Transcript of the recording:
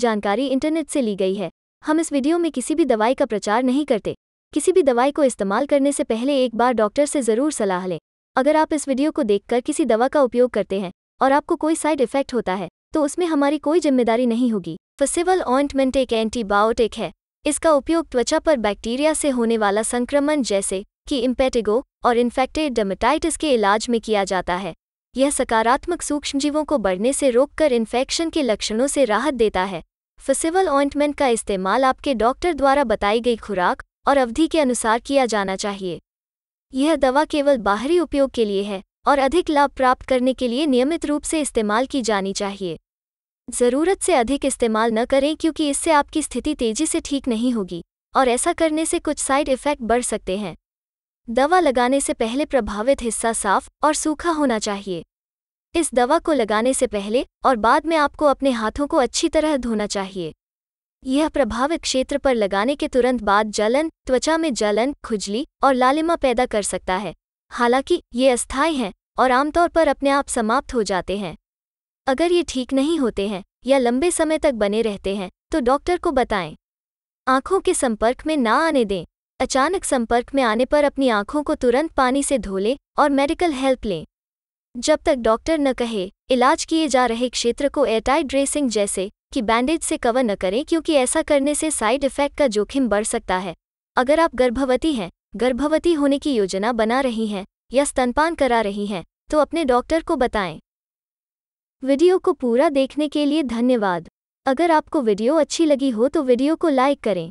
जानकारी इंटरनेट से ली गई है हम इस वीडियो में किसी भी दवाई का प्रचार नहीं करते किसी भी दवाई को इस्तेमाल करने से पहले एक बार डॉक्टर से ज़रूर सलाह लें अगर आप इस वीडियो को देखकर किसी दवा का उपयोग करते हैं और आपको कोई साइड इफेक्ट होता है तो उसमें हमारी कोई जिम्मेदारी नहीं होगी फसिवल ऑइंटमेंट एक एंटीबायोटिक है इसका उपयोग त्वचा पर बैक्टीरिया से होने वाला संक्रमण जैसे कि इम्पेटिगो और इन्फेक्टेड डेमेटाइटिस के इलाज में किया जाता है यह सकारात्मक सूक्ष्मजीवों को बढ़ने से रोककर इन्फेक्शन के लक्षणों से राहत देता है फसिवल ऑइंटमेंट का इस्तेमाल आपके डॉक्टर द्वारा बताई गई खुराक और अवधि के अनुसार किया जाना चाहिए यह दवा केवल बाहरी उपयोग के लिए है और अधिक लाभ प्राप्त करने के लिए नियमित रूप से इस्तेमाल की जानी चाहिए ज़रूरत से अधिक इस्तेमाल न करें क्योंकि इससे आपकी स्थिति तेजी से ठीक नहीं होगी और ऐसा करने से कुछ साइड इफ़ेक्ट बढ़ सकते हैं दवा लगाने से पहले प्रभावित हिस्सा साफ और सूखा होना चाहिए इस दवा को लगाने से पहले और बाद में आपको अपने हाथों को अच्छी तरह धोना चाहिए यह प्रभावित क्षेत्र पर लगाने के तुरंत बाद जलन त्वचा में जलन खुजली और लालिमा पैदा कर सकता है हालांकि ये अस्थायी हैं और आमतौर पर अपने आप समाप्त हो जाते हैं अगर ये ठीक नहीं होते हैं या लंबे समय तक बने रहते हैं तो डॉक्टर को बताएं आंखों के संपर्क में ना आने दें अचानक संपर्क में आने पर अपनी आंखों को तुरंत पानी से धो लें और मेडिकल हेल्प लें जब तक डॉक्टर न कहे इलाज किए जा रहे क्षेत्र को एयरटाइट ड्रेसिंग जैसे कि बैंडेज से कवर न करें क्योंकि ऐसा करने से साइड इफेक्ट का जोखिम बढ़ सकता है अगर आप गर्भवती हैं गर्भवती होने की योजना बना रही हैं या स्तनपान करा रही हैं तो अपने डॉक्टर को बताएं वीडियो को पूरा देखने के लिए धन्यवाद अगर आपको वीडियो अच्छी लगी हो तो वीडियो को लाइक करें